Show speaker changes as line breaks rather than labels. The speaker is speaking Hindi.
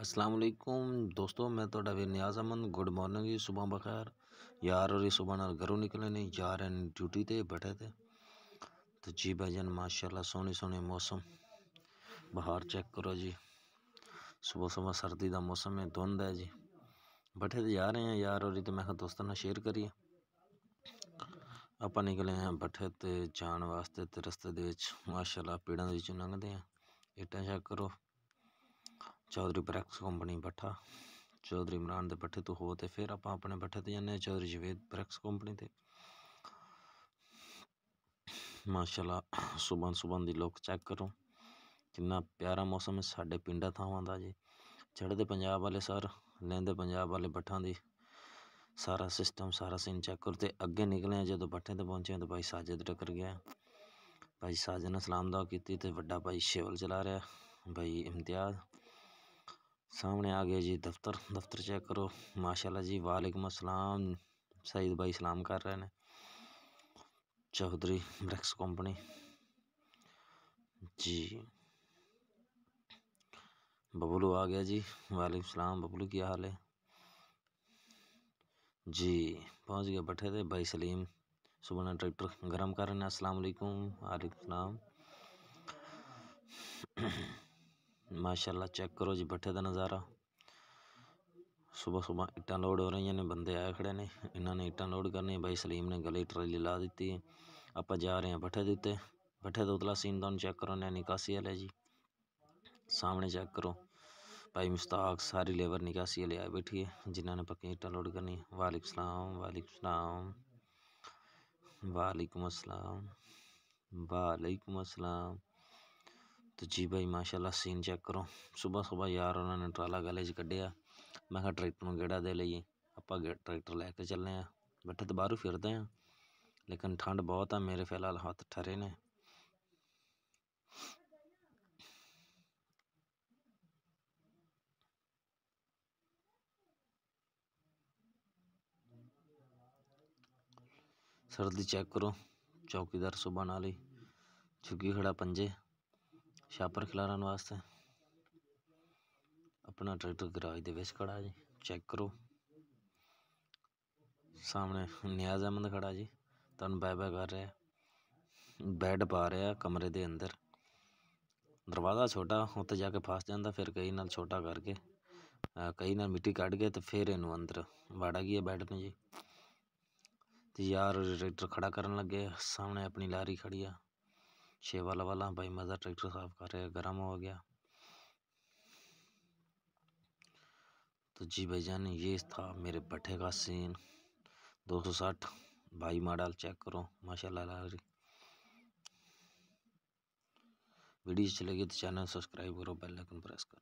असलम दोस्तों मैं थोड़ा वीर न्याज अमन गुड मॉर्निंग जी सुबह बखैर यार और सुबह ना घरों निकले नहीं यार रहे ड्यूटी ते बैठे थे तो जी भाई जान माशाल्लाह सोहनी सोहने मौसम बाहर चेक करो जी सुबह सुबह सर्दी का मौसम है धुंध है जी बैठे तो जा रहे हैं यार और तो मैं दोस्तों ने शेयर करिए आप निकले हैं बैठे तो जाने वास्ते तो रस्ते माशाला पेड़ों लंघते हैं इटा चेक करो ਚੌਧਰੀ ਬਰਖਸ ਕੰਪਨੀ ਬੱਠਾ ਚੌਧਰੀ ਇਮਰਾਨ ਦੇ ਬੱਠੇ ਤੋਂ ਹੋ ਤੇ ਫਿਰ ਆਪਾਂ ਆਪਣੇ ਬੱਠੇ ਤੇ ਜਾਂਦੇ ਚੌਧਰੀ ਜਵੇਦ ਬਰਖਸ ਕੰਪਨੀ ਤੇ ਮਾਸ਼ਾਅੱਲਾ ਸੁਬਾਨ ਸੁਬਾਨ ਦੀ ਲੋਕ ਚੈੱਕ ਕਰੋ ਕਿੰਨਾ ਪਿਆਰਾ ਮੌਸਮ ਹੈ ਸਾਡੇ ਪਿੰਡਾਂ ਥਾਵਾਂ ਦਾ ਜੀ ਚੜ੍ਹਦੇ ਪੰਜਾਬ ਵਾਲੇ ਸਰ ਲੈਂਦੇ ਪੰਜਾਬ ਵਾਲੇ ਬੱਠਾਂ ਦੀ ਸਾਰਾ ਸਿਸਟਮ ਸਾਰਾ ਸੀਨ ਚੈੱਕ ਕਰਤੇ ਅੱਗੇ ਨਿਕਲੇ ਜਦੋਂ ਬੱਠੇ ਤੇ ਪਹੁੰਚੇ ਤਾਂ ਭਾਈ ਸਾਜਦ ਟਕਰ ਗਿਆ ਭਾਈ ਸਾਜਦ ਨੇ ਸਲਾਮ ਦਾ ਕੀਤੀ ਤੇ ਵੱਡਾ ਭਾਈ ਸ਼ੇਵਲ ਚਲਾ ਰਿਹਾ ਭਾਈ ਇਮਤਿਆਜ਼ सामने आ गया जी दफ्तर दफ्तर चेक करो माशाल्लाह जी वालेकुम अस्सलाम सईद भाई सलाम कर रहे हैं चौधरी ब्रिक्स कंपनी जी बबलू आ गया जी वालेकुम सलाम बबलू क्या हाल है जी पहुंच गया बैठे थे भाई सलीम सुबह ट्रैक्टर गर्म कर रहे हैं अस्सलाम वालेकुम वालेकुम सलाम माशाल्लाह चेक करो जी बैठे का नज़ारा सुबह सुबह इटा लोड हो रही ने बंदे आए खड़े ने इन्होंने इटा लोड करनी भाई सलीम ने गले ट्राली ला दी है आप जा रहे हैं बैठे के बैठे तो उतला सीन तुम चेक करो ने निकासी वाले जी सामने चेक करो भाई मुश्ताक सारी लेबर निकासी वाले आए बैठी है जिन्होंने पक्की इटा लोड करनी वालेकुम सलाम वालेकुम सलाम वालेकुम असलम वालेकुम असलम तो जी भाई माशाला सीन चेक करो सुबह सुबह यार उन्होंने ट्राला गले क्ढ़िया मैं ट्रैक्टर गेड़ा दे लिए आप ट्रैक्टर लैके चलने बैठे तो बहरू फिरते हैं लेकिन ठंड बहुत है मेरे फिलहाल हाथ ठहरे ने सर्दी चेक करो चौकीदार सुबह नाली झुकी खड़ा पंजे छापर खिलारन वास्ते अपना ट्रैक्टर गराज के बच्चे खड़ा जी चेक करो सामने न्याज अहमद खड़ा जी तुम बै बै कर रहा बैड पा रहे कमरे के अंदर दरवाज़ा छोटा उत्ते जाके फस जाता फिर कई ना छोटा करके कई ਨਾਲ मिट्टी कट गए तो फिर ਇਹਨੂੰ अंदर वाड़ा ਗਿਆ बैड में जी तो यार ट्रैक्टर खड़ा कर लगे सामने अपनी लारी खड़ी है छः वाला वाला भाई मज़ा ट्रैक्टर साफ कर रहे गर्म हो गया तो जी भाई जान ये था मेरे भट्ठे का सीन 260 भाई मॉडल चेक करो माशाल्लाह वीडियो अच्छी लगी तो चैनल सब्सक्राइब करो बेल आइकन प्रेस करो